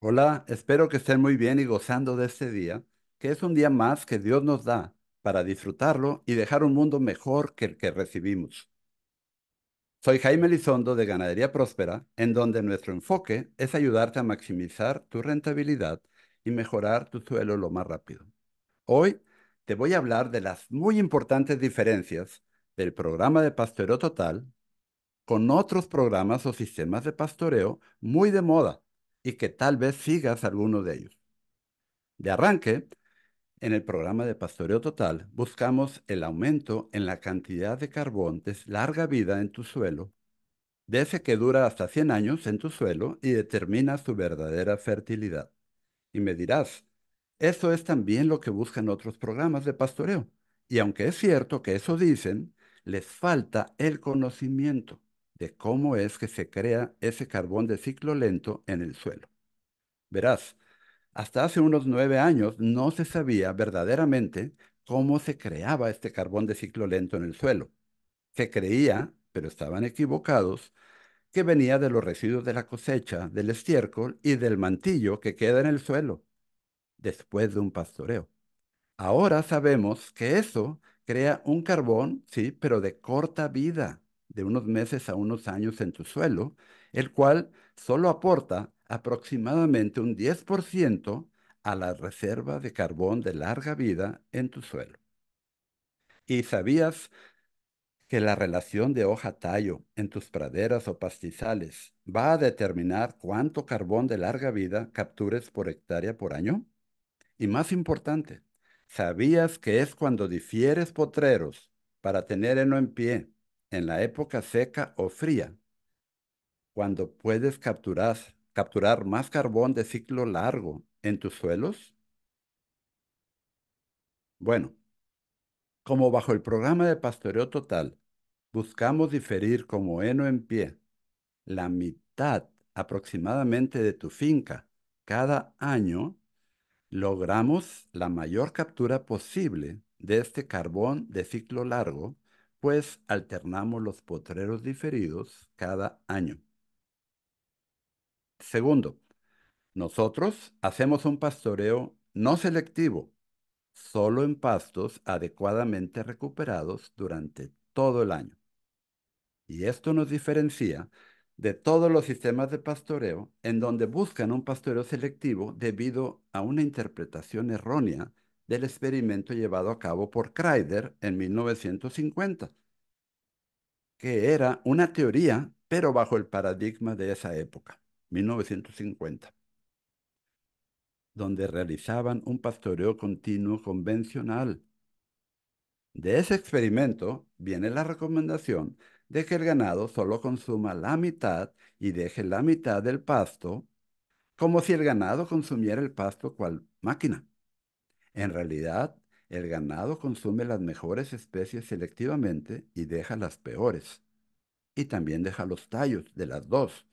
Hola, espero que estén muy bien y gozando de este día, que es un día más que Dios nos da para disfrutarlo y dejar un mundo mejor que el que recibimos. Soy Jaime Lizondo de Ganadería Próspera, en donde nuestro enfoque es ayudarte a maximizar tu rentabilidad y mejorar tu suelo lo más rápido. Hoy te voy a hablar de las muy importantes diferencias del programa de pastoreo total con otros programas o sistemas de pastoreo muy de moda y que tal vez sigas alguno de ellos. De arranque, en el programa de pastoreo total buscamos el aumento en la cantidad de carbones larga vida en tu suelo, de ese que dura hasta 100 años en tu suelo y determina su verdadera fertilidad. Y me dirás, eso es también lo que buscan otros programas de pastoreo. Y aunque es cierto que eso dicen, les falta el conocimiento de cómo es que se crea ese carbón de ciclo lento en el suelo. Verás, hasta hace unos nueve años no se sabía verdaderamente cómo se creaba este carbón de ciclo lento en el suelo. Se creía, pero estaban equivocados, que venía de los residuos de la cosecha, del estiércol y del mantillo que queda en el suelo después de un pastoreo. Ahora sabemos que eso crea un carbón, sí, pero de corta vida, de unos meses a unos años en tu suelo, el cual solo aporta aproximadamente un 10% a la reserva de carbón de larga vida en tu suelo. ¿Y sabías que la relación de hoja-tallo en tus praderas o pastizales va a determinar cuánto carbón de larga vida captures por hectárea por año? Y más importante, ¿sabías que es cuando difieres potreros para tener en pie en la época seca o fría, cuando puedes capturar, más carbón de ciclo largo en tus suelos? Bueno, como bajo el programa de pastoreo total, buscamos diferir como heno en pie la mitad aproximadamente de tu finca cada año, logramos la mayor captura posible de este carbón de ciclo largo pues alternamos los potreros diferidos cada año. Segundo, nosotros hacemos un pastoreo no selectivo, solo en pastos adecuadamente recuperados durante todo el año. Y esto nos diferencia de todos los sistemas de pastoreo en donde buscan un pastoreo selectivo debido a una interpretación errónea del experimento llevado a cabo por Kreider en 1950, que era una teoría, pero bajo el paradigma de esa época, 1950, donde realizaban un pastoreo continuo convencional. De ese experimento viene la recomendación de que el ganado solo consuma la mitad y deje la mitad del pasto, como si el ganado consumiera el pasto cual máquina. En realidad, el ganado consume las mejores especies selectivamente y deja las peores. Y también deja los tallos de las dos,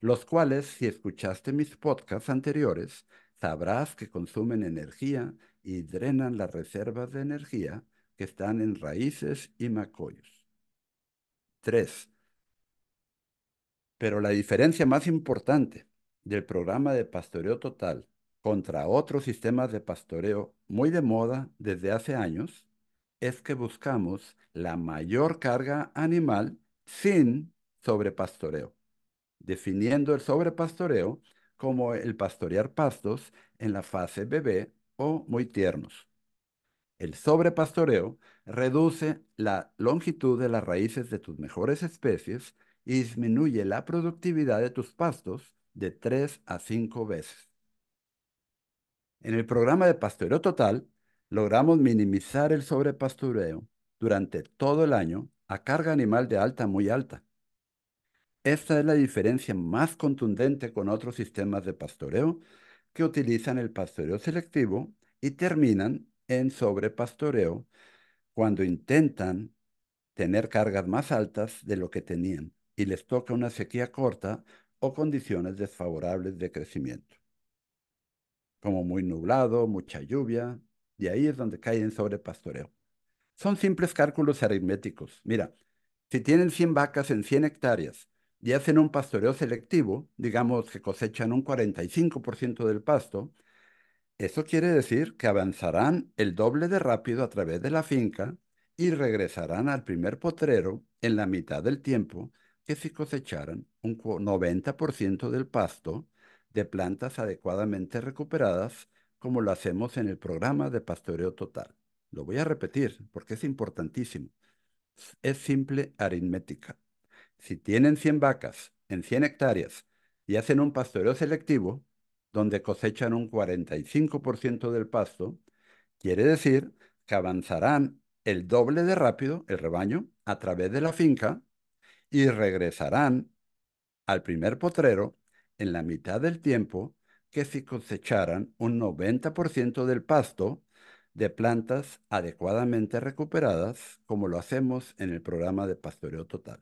los cuales, si escuchaste mis podcasts anteriores, sabrás que consumen energía y drenan las reservas de energía que están en raíces y macollos. 3. Pero la diferencia más importante del programa de pastoreo total contra otros sistemas de pastoreo muy de moda desde hace años, es que buscamos la mayor carga animal sin sobrepastoreo, definiendo el sobrepastoreo como el pastorear pastos en la fase bebé o muy tiernos. El sobrepastoreo reduce la longitud de las raíces de tus mejores especies y disminuye la productividad de tus pastos de 3 a 5 veces. En el programa de pastoreo total, logramos minimizar el sobrepastoreo durante todo el año a carga animal de alta muy alta. Esta es la diferencia más contundente con otros sistemas de pastoreo que utilizan el pastoreo selectivo y terminan en sobrepastoreo cuando intentan tener cargas más altas de lo que tenían y les toca una sequía corta o condiciones desfavorables de crecimiento como muy nublado, mucha lluvia, y ahí es donde caen sobre pastoreo. Son simples cálculos aritméticos. Mira, si tienen 100 vacas en 100 hectáreas y hacen un pastoreo selectivo, digamos que cosechan un 45% del pasto, eso quiere decir que avanzarán el doble de rápido a través de la finca y regresarán al primer potrero en la mitad del tiempo que si cosecharan un 90% del pasto de plantas adecuadamente recuperadas, como lo hacemos en el programa de pastoreo total. Lo voy a repetir porque es importantísimo. Es simple aritmética. Si tienen 100 vacas en 100 hectáreas y hacen un pastoreo selectivo, donde cosechan un 45% del pasto, quiere decir que avanzarán el doble de rápido el rebaño a través de la finca y regresarán al primer potrero en la mitad del tiempo que si cosecharan un 90% del pasto de plantas adecuadamente recuperadas, como lo hacemos en el programa de pastoreo total.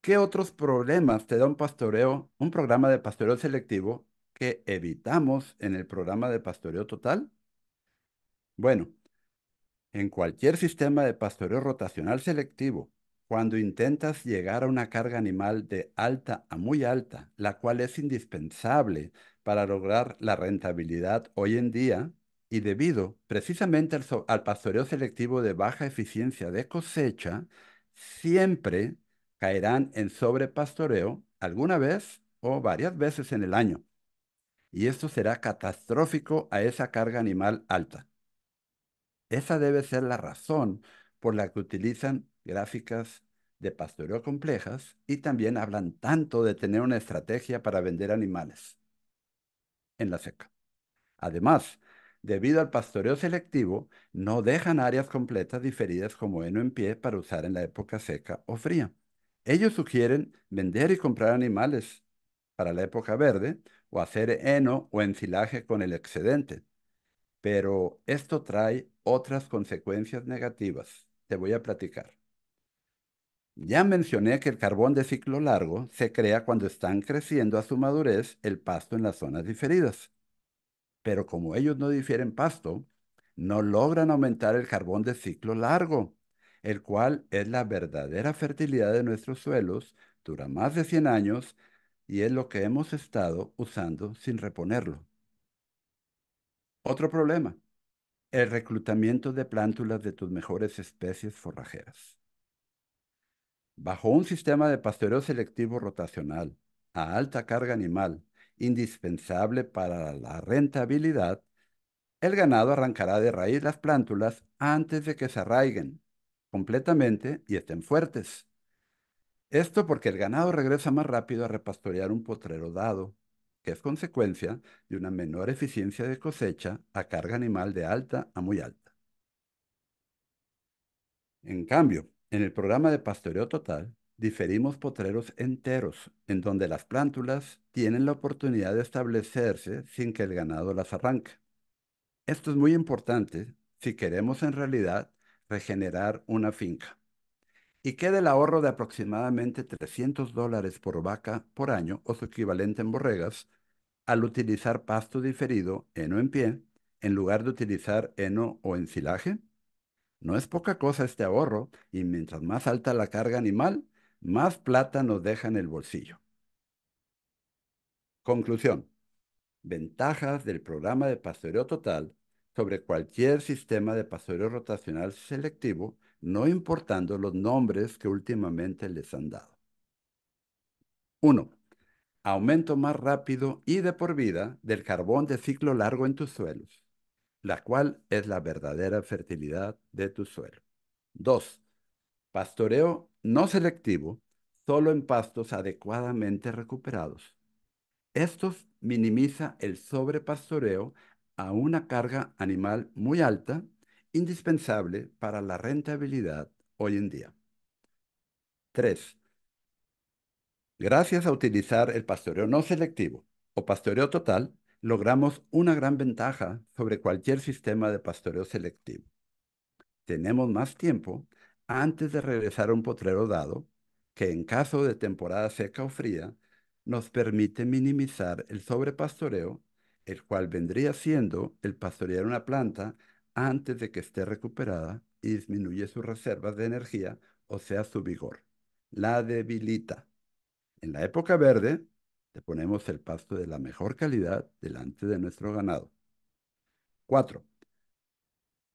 ¿Qué otros problemas te da un pastoreo, un programa de pastoreo selectivo que evitamos en el programa de pastoreo total? Bueno, en cualquier sistema de pastoreo rotacional selectivo cuando intentas llegar a una carga animal de alta a muy alta, la cual es indispensable para lograr la rentabilidad hoy en día y debido precisamente al, pastoreo selectivo de baja eficiencia de cosecha, siempre caerán en sobrepastoreo alguna vez o varias veces en el año. Y esto será catastrófico a esa carga animal alta. Esa debe ser la razón por la que utilizan gráficas de pastoreo complejas y también hablan tanto de tener una estrategia para vender animales en la seca. Además, debido al pastoreo selectivo, no dejan áreas completas diferidas como heno en pie para usar en la época seca o fría. Ellos sugieren vender y comprar animales para la época verde o hacer heno o encilaje con el excedente. Pero esto trae otras consecuencias negativas. Te voy a platicar. Ya mencioné que el carbón de ciclo largo se crea cuando están creciendo a su madurez el pasto en las zonas diferidas. Pero como ellos no difieren pasto, no logran aumentar el carbón de ciclo largo, el cual es la verdadera fertilidad de nuestros suelos, dura más de 100 años y es lo que hemos estado usando sin reponerlo. Otro problema, el reclutamiento de plántulas de tus mejores especies forrajeras. Bajo un sistema de pastoreo selectivo rotacional a alta carga animal, indispensable para la rentabilidad, el ganado arrancará de raíz las plántulas antes de que se arraiguen completamente y estén fuertes. Esto porque el ganado regresa más rápido a repastorear un potrero dado, que es consecuencia de una menor eficiencia de cosecha a carga animal de alta a muy alta. En cambio, en el programa de pastoreo total, diferimos potreros enteros, en donde las plántulas tienen la oportunidad de establecerse sin que el ganado las arranque. Esto es muy importante si queremos en realidad regenerar una finca. Y queda el ahorro de aproximadamente 300 dólares por vaca por año o su equivalente en borregas al utilizar pasto diferido, heno en pie, en lugar de utilizar heno o encilaje? No es poca cosa este ahorro y mientras más alta la carga animal, más plata nos deja en el bolsillo. Conclusión. Ventajas del programa de pastoreo total sobre cualquier sistema de pastoreo rotacional selectivo, no importando los nombres que últimamente les han dado. 1. Aumento más rápido y de por vida del carbón de ciclo largo en tus suelos la cual es la verdadera fertilidad de tu suelo. 2. Pastoreo no selectivo, solo en pastos adecuadamente recuperados. Esto minimiza el sobrepastoreo a una carga animal muy alta, indispensable para la rentabilidad hoy en día. 3. Gracias a utilizar el pastoreo no selectivo o pastoreo total, logramos una gran ventaja sobre cualquier sistema de pastoreo selectivo. Tenemos más tiempo antes de regresar a un potrero dado, que en caso de temporada seca o fría, nos permite minimizar el sobrepastoreo, el cual vendría siendo el pastorear una planta antes de que esté recuperada y disminuye sus reservas de energía, o sea, su vigor. La debilita. En la época verde, te ponemos el pasto de la mejor calidad delante de nuestro ganado. 4.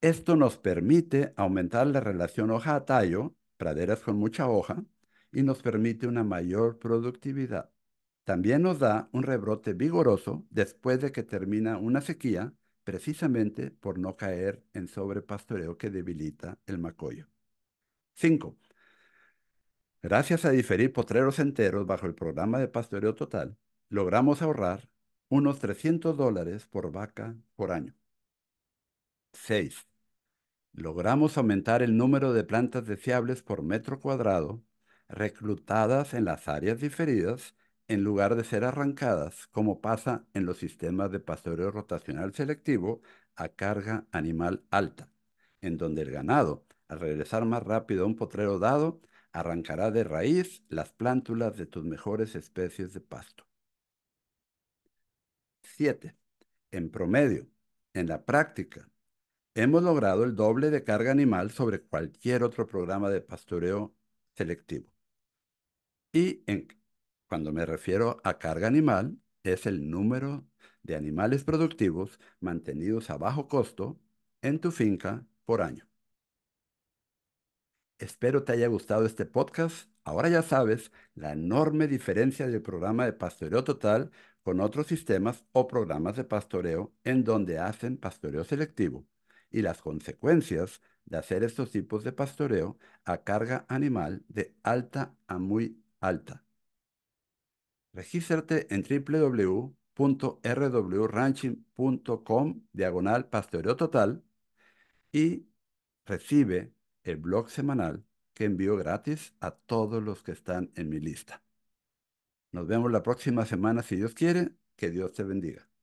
esto nos permite aumentar la relación hoja a tallo, praderas con mucha hoja, y nos permite una mayor productividad. También nos da un rebrote vigoroso después de que termina una sequía, precisamente por no caer en sobrepastoreo que debilita el macollo. 5. Gracias a diferir potreros enteros bajo el programa de pastoreo total, logramos ahorrar unos 300 dólares por vaca por año. 6. Logramos aumentar el número de plantas deseables por metro cuadrado reclutadas en las áreas diferidas en lugar de ser arrancadas, como pasa en los sistemas de pastoreo rotacional selectivo a carga animal alta, en donde el ganado, al regresar más rápido a un potrero dado, arrancará de raíz las plántulas de tus mejores especies de pasto. 7. En promedio, en la práctica, hemos logrado el doble de carga animal sobre cualquier otro programa de pastoreo selectivo. Y cuando me refiero a carga animal, es el número de animales productivos mantenidos a bajo costo en tu finca por año. Espero te haya gustado este podcast. Ahora ya sabes la enorme diferencia del programa de pastoreo total con otros sistemas o programas de pastoreo en donde hacen pastoreo selectivo y las consecuencias de hacer estos tipos de pastoreo a carga animal de alta a muy alta. Regístrate en www.rwranching.com diagonal pastoreo total y recibe el blog semanal que envío gratis a todos los que están en mi lista. Nos vemos la próxima semana si Dios quiere. Que Dios te bendiga.